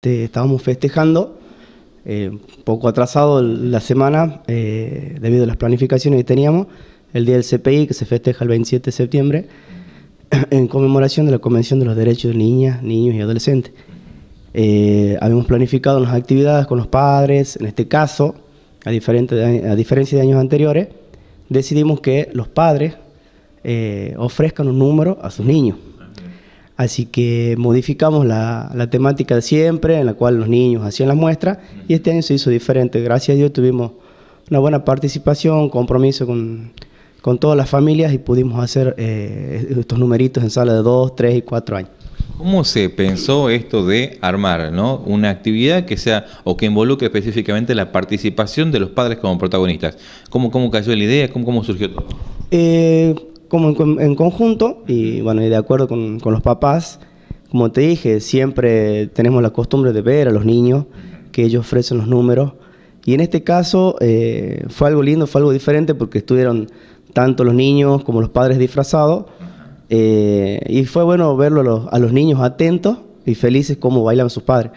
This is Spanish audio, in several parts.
Este, estábamos festejando, eh, poco atrasado la semana, eh, debido a las planificaciones que teníamos, el Día del CPI, que se festeja el 27 de septiembre, en conmemoración de la Convención de los Derechos de Niñas, Niños y Adolescentes. Eh, habíamos planificado unas actividades con los padres, en este caso, a diferencia de años anteriores, decidimos que los padres ofrezcan un número a sus niños. Así que modificamos la, temática de siempre, en la cual los niños hacían las muestras, y este año se hizo diferente. Gracias a Dios tuvimos una buena participación, compromiso con, todas las familias y pudimos hacer eh, estos numeritos en sala de 2, 3 y 4 años. ¿Cómo se pensó esto de armar una actividad que sea o que involucre específicamente la participación de los padres como protagonistas? ¿Cómo, cómo cayó la idea? ¿Cómo, surgió todo? Eh, como en, conjunto y bueno, y de acuerdo con, con, los papás, como te dije, siempre tenemos la costumbre de ver a los niños que ellos ofrecen los números. Y en este caso eh, fue algo lindo, fue algo diferente porque estuvieron tanto los niños como los padres disfrazados. Eh, y fue bueno verlo a los, niños atentos y felices como bailan sus padres.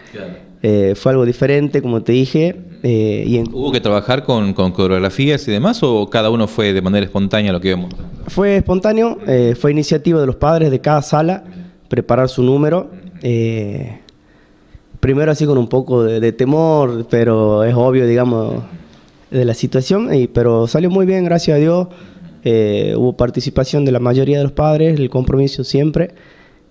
Eh, fue algo diferente, como te dije. y ¿Hubo que trabajar con, con coreografías y demás o cada uno fue de manera espontánea lo que vemos? Fue espontáneo, eh, fue iniciativa de los padres de cada sala preparar su número. Eh, primero así con un poco de, temor, pero es obvio, digamos, de la situación, y, pero salió muy bien, gracias a Dios. Eh, hubo participación de la mayoría de los padres, el compromiso siempre,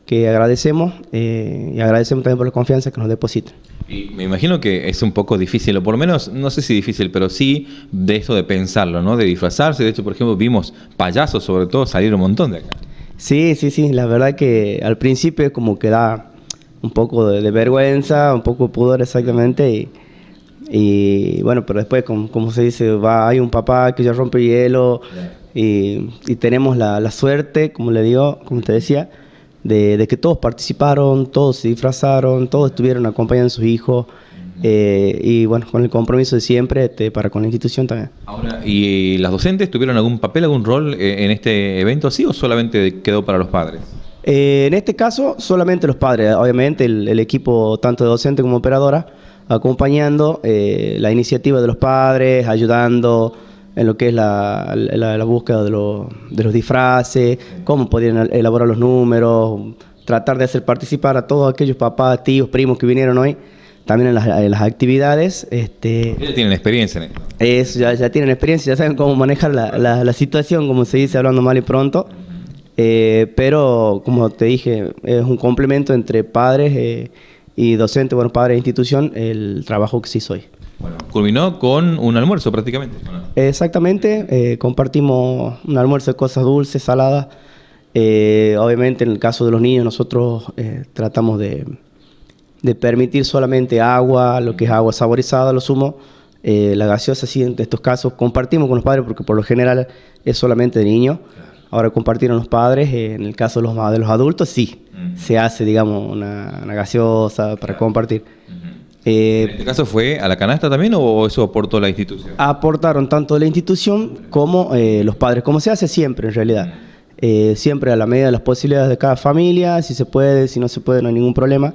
que agradecemos y agradecemos también por la confianza que nos depositan. Y me imagino que es un poco difícil, o por lo menos, no sé si difícil, pero sí de esto de pensarlo, ¿no? De disfrazarse. De hecho, por ejemplo, vimos payasos, sobre todo, salir un montón de acá. Sí, sí, sí. La verdad que al principio como que da un poco de, vergüenza, un poco de pudor exactamente. Y, bueno, pero después, como, se dice, hay un papá que ya rompe hielo. Y, tenemos la, la suerte, como le digo, como te decía, de, que todos participaron, todos se disfrazaron, todos estuvieron acompañando a sus hijos. Eh, y bueno, con el compromiso de siempre este, para con la institución también. Ahora, ¿y las docentes tuvieron algún papel, algún rol eh, en este evento así o solamente quedó para los padres? Eh, en este caso, solamente los padres, obviamente el, equipo tanto de docente como operadora, acompañando la iniciativa de los padres, ayudando en lo que es la, la, búsqueda de, de los disfraces, cómo podían elaborar los números, tratar de hacer participar a todos aquellos papás, tíos, primos que vinieron hoy también en las, las, actividades. Este, ya tienen experiencia en Eso, ya, ya, tienen experiencia, ya saben cómo manejar la, la, situación, como se dice, hablando mal y pronto. Eh, pero, como te dije, es un complemento entre padres eh, y docentes, bueno, padres de institución, el trabajo que se hizo bueno, culminó con un almuerzo prácticamente. Exactamente, eh, compartimos un almuerzo de cosas dulces, saladas. Eh, obviamente en el caso de los niños nosotros eh, tratamos de, permitir solamente agua, lo que es agua saborizada, lo sumo. la gaseosa sí, en estos casos compartimos con los padres porque por lo general es solamente de niños. Ahora compartieron los padres, en el caso de los, de los adultos sí, mm. se hace digamos una, gaseosa para compartir. Eh, ¿En este caso fue a la canasta también o eso aportó la institución? Aportaron tanto la institución como eh, los padres, como se hace siempre en realidad. Eh, siempre a la medida de las posibilidades de cada familia, si se puede, si no se puede, no hay ningún problema.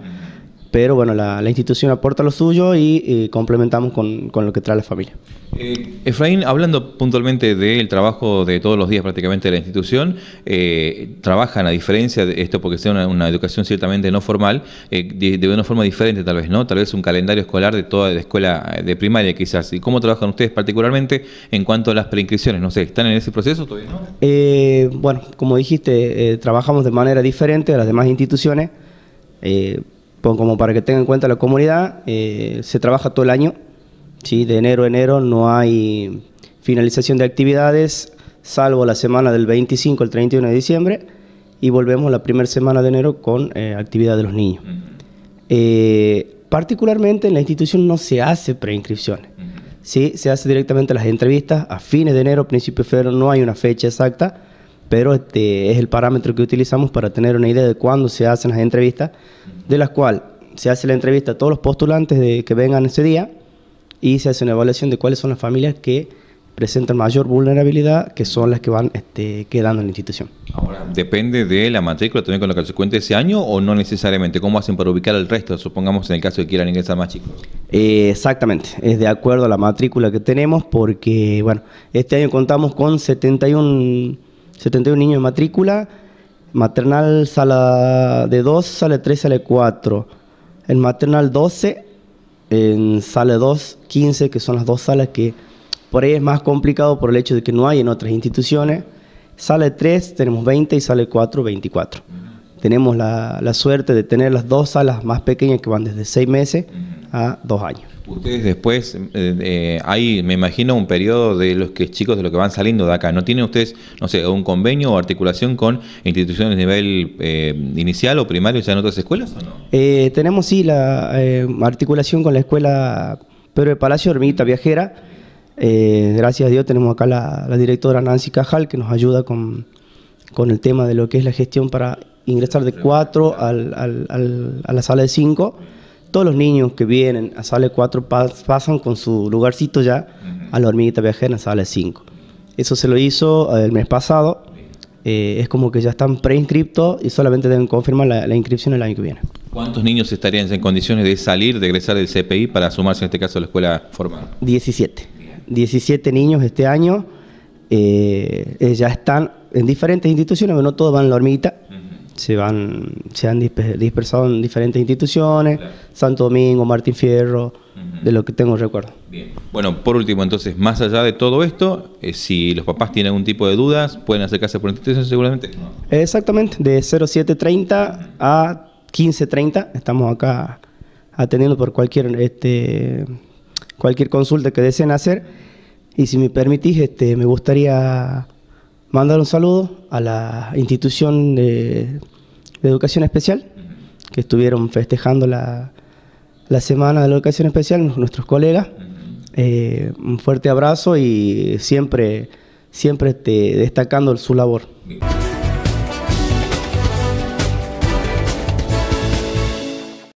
Pero bueno, la, institución aporta lo suyo y eh, complementamos con lo que trae la familia. Eh, Efraín, hablando puntualmente del trabajo de todos los días prácticamente de la institución, eh, trabajan a diferencia de esto, porque sea una, educación ciertamente no formal, eh, de, una forma diferente tal vez, ¿no? Tal vez un calendario escolar de toda la escuela de primaria quizás. ¿Y cómo trabajan ustedes particularmente en cuanto a las preinscripciones? No sé, ¿están en ese proceso todavía? No? bueno, como dijiste, trabajamos de manera diferente a las demás instituciones. como para que tengan en cuenta la comunidad, se trabaja todo el año de enero a enero no hay finalización de actividades, salvo la semana del 25 al 31 de diciembre, y volvemos la primera semana de enero con eh, actividad de los niños. Eh, particularmente en la institución no se hace preinscripciones. Se hace directamente las entrevistas a fines de enero, principio de febrero, no hay una fecha exacta, pero este es el parámetro que utilizamos para tener una idea de cuándo se hacen las entrevistas, de las cuales se hace la entrevista a todos los postulantes de, que vengan ese día y se hace una evaluación de cuáles son las familias que presentan mayor vulnerabilidad, que son las que van este, quedando en la institución. Ahora, ¿depende de la matrícula también con lo que se cuente ese año o no necesariamente? ¿Cómo hacen para ubicar al resto, supongamos en el caso de que quieran ingresar más chicos? Eh, exactamente, es de acuerdo a la matrícula que tenemos porque, bueno, este año contamos con 71, 71 niños en matrícula, maternal sala de 2, sale 3, sale 4, el maternal 12 en sala 2, 15, que son las dos salas que por ahí es más complicado por el hecho de que no hay en otras instituciones. Sala 3 tenemos 20 y sala 4 24. Tenemos la, suerte de tener las dos salas más pequeñas que van desde 6 meses a 2 años. Ustedes después, eh, hay, me imagino, un periodo de los que chicos de los que van saliendo de acá. ¿No tienen ustedes, no sé, un convenio o articulación con instituciones de nivel eh, inicial o primario ya en otras escuelas eh, tenemos sí la eh, articulación con la escuela Pedro de Palacio, Hermita, Viajera. gracias a Dios tenemos acá la, directora Nancy Cajal que nos ayuda con, el tema de lo que es la gestión para ingresar de cuatro al, a la sala de cinco todos los niños que vienen a Sale 4 pasan con su lugarcito ya a la hormiguita viajera a Sale 5. Eso se lo hizo eh, el mes pasado. Eh, es como que ya están preinscriptos y solamente deben confirmar la, inscripción el año que viene. ¿Cuántos niños estarían en condiciones de salir, de egresar del CPI para sumarse en este caso a la escuela formal? 17. 17 niños este año. Eh, ya están en diferentes instituciones, pero no todos van a la hormiguita se, van, se han dispersado en diferentes instituciones, Santo Domingo, Martín Fierro, de lo que tengo recuerdo. Bien. Bueno, por último, entonces, más allá de todo esto, eh, si los papás tienen algún tipo de dudas, pueden acercarse por institución seguramente. Exactamente, de 0730 a 1530 estamos acá atendiendo por cualquier, este, cualquier consulta que deseen hacer. Y si me permitís, este, me gustaría mandar un saludo a la institución de, educación especial, que estuvieron festejando la, semana de la educación especial, nuestros colegas. Eh, un fuerte abrazo y siempre, siempre este, destacando su labor.